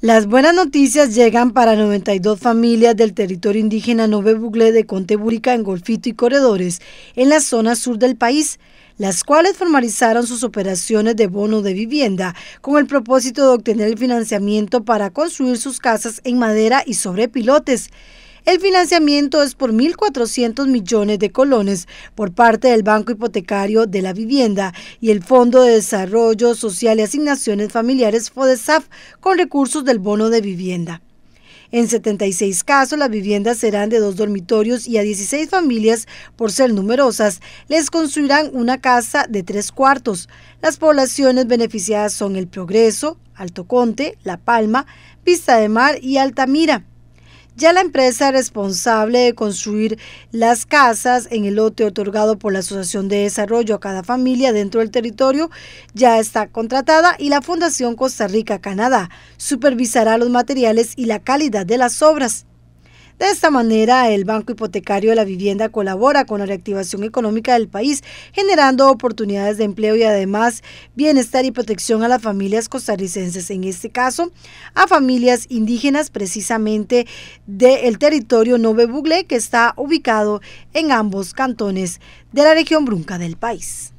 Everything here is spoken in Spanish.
Las buenas noticias llegan para 92 familias del territorio indígena Nove Buglé de Conteburica, Golfito y Corredores, en la zona sur del país, las cuales formalizaron sus operaciones de bono de vivienda con el propósito de obtener el financiamiento para construir sus casas en madera y sobre pilotes. El financiamiento es por 1.400 millones de colones por parte del Banco Hipotecario de la Vivienda y el Fondo de Desarrollo Social y Asignaciones Familiares FODESAF con recursos del bono de vivienda. En 76 casos, las viviendas serán de dos dormitorios y a 16 familias, por ser numerosas, les construirán una casa de tres cuartos. Las poblaciones beneficiadas son El Progreso, Alto Conte, La Palma, Pista de Mar y Altamira. Ya la empresa responsable de construir las casas en el lote otorgado por la Asociación de Desarrollo a cada familia dentro del territorio ya está contratada y la Fundación Costa Rica Canadá supervisará los materiales y la calidad de las obras. De esta manera, el Banco Hipotecario de la Vivienda colabora con la reactivación económica del país, generando oportunidades de empleo y además bienestar y protección a las familias costarricenses, en este caso a familias indígenas precisamente del territorio Nove Buglé que está ubicado en ambos cantones de la región brunca del país.